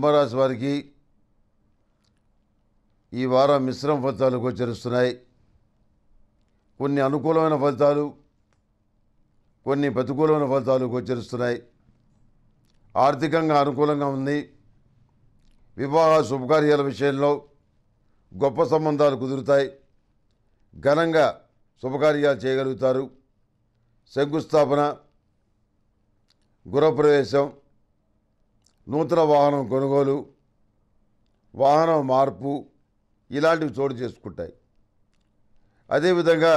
కుంభరాశి వారికి ఈ వారం మిశ్రమ ఫలితాలు గోచరిస్తున్నాయి కొన్ని అనుకూలమైన ఫలితాలు కొన్ని ప్రతికూలమైన ఫలితాలు గోచరిస్తున్నాయి ఆర్థికంగా అనుకూలంగా ఉంది వివాహ శుభకార్యాల విషయంలో గొప్ప సంబంధాలు కుదురుతాయి ఘనంగా శుభకార్యాలు చేయగలుగుతారు శంకుస్థాపన గృహప్రవేశం నూతన వాహనం కొనుగోలు వాహనం మార్పు ఇలాంటివి చోటు చేసుకుంటాయి అదేవిధంగా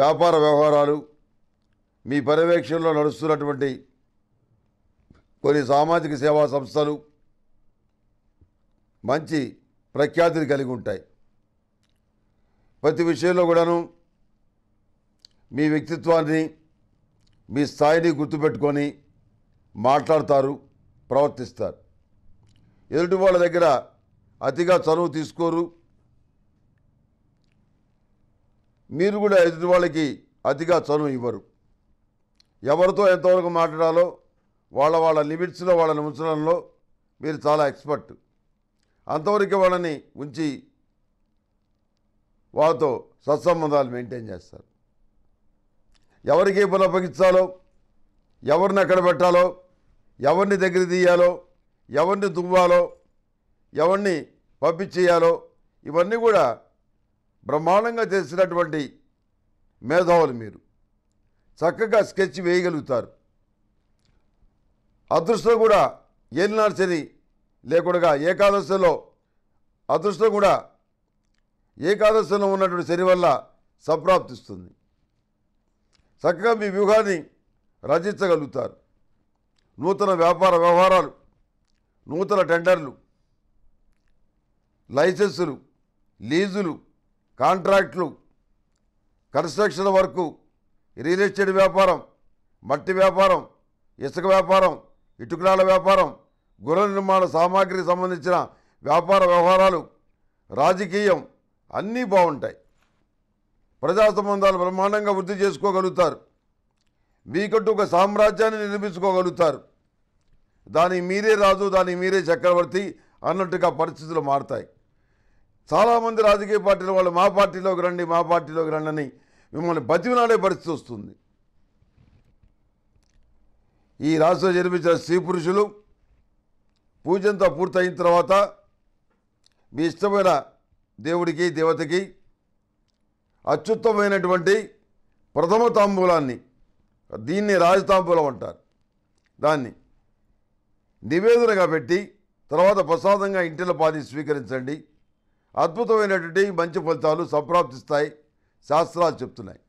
వ్యాపార వ్యవహారాలు మీ పర్యవేక్షణలో నడుస్తున్నటువంటి కొన్ని సామాజిక సేవా సంస్థలు మంచి ప్రఖ్యాతిని కలిగి ఉంటాయి ప్రతి విషయంలో కూడాను మీ వ్యక్తిత్వాన్ని మీ స్థాయిని గుర్తుపెట్టుకొని మాట్లాడతారు ప్రవర్తిస్తారు ఎదుటి వాళ్ళ దగ్గర అతిగా చనువు తీసుకోరు మీరు కూడా ఎదుటి వాళ్ళకి అతిగా చనువు ఇవ్వరు ఎవరితో ఎంతవరకు మాట్లాడాలో వాళ్ళ వాళ్ళ లిమిట్స్లో వాళ్ళని ఉంచడంలో మీరు చాలా ఎక్స్పర్ట్ అంతవరకు వాళ్ళని ఉంచి వాళ్ళతో సత్సంబంధాలు మెయింటైన్ చేస్తారు ఎవరికి పునఃపగించాలో ఎవరిని ఎక్కడ పెట్టాలో ఎవరిని దగ్గర తీయాలో ఎవరిని దువ్వాలో ఎవరిని పంపించేయాలో ఇవన్నీ కూడా బ్రహ్మాండంగా చేసినటువంటి మేధావులు మీరు చక్కగా స్కెచ్ వేయగలుగుతారు అదృష్టం కూడా ఏలినార్చని లేకుండా ఏకాదశిలో అదృష్టం కూడా ఏకాదశిలో ఉన్నటువంటి శని వల్ల సంప్రాప్తిస్తుంది చక్కగా మీ వ్యూహాన్ని రచించగలుగుతారు నూతన వ్యాపార వ్యవహారాలు నూతన టెండర్లు లైసెన్సులు లీజులు కాంట్రాక్టులు కన్స్ట్రక్షన్ వర్కు రియల్ ఎస్టేట్ వ్యాపారం మట్టి వ్యాపారం ఇసుక వ్యాపారం ఇటుకరాల వ్యాపారం గృహ నిర్మాణ సామాగ్రికి సంబంధించిన వ్యాపార వ్యవహారాలు రాజకీయం అన్నీ బాగుంటాయి ప్రజా సంబంధాలు బ్రహ్మాండంగా వృద్ధి చేసుకోగలుగుతారు మీకంటూ ఒక సామ్రాజ్యాన్ని నిర్మించుకోగలుగుతారు దాని మీరే రాజు దాని మీరే చక్రవర్తి అన్నట్టుగా పరిస్థితులు మారుతాయి చాలామంది రాజకీయ పార్టీలు వాళ్ళు మా పార్టీలోకి రండి మా పార్టీలోకి రండి అని మిమ్మల్ని బతిమినాడే పరిస్థితి వస్తుంది ఈ రాష్ట్రం జన్మించిన స్త్రీ పురుషులు పూజంతా పూర్తయిన తర్వాత మీ ఇష్టమైన దేవుడికి దేవతకి అత్యుత్తమైనటువంటి ప్రథమ తాంబూలాన్ని దీన్ని రాజతాంబూలం అంటారు దాన్ని నివేదనగా పెట్టి తర్వాత ప్రసాదంగా ఇంటిలో పాది స్వీకరించండి అద్భుతమైనటువంటి మంచి ఫలితాలు సంప్రాప్తిస్తాయి శాస్త్రాలు చెప్తున్నాయి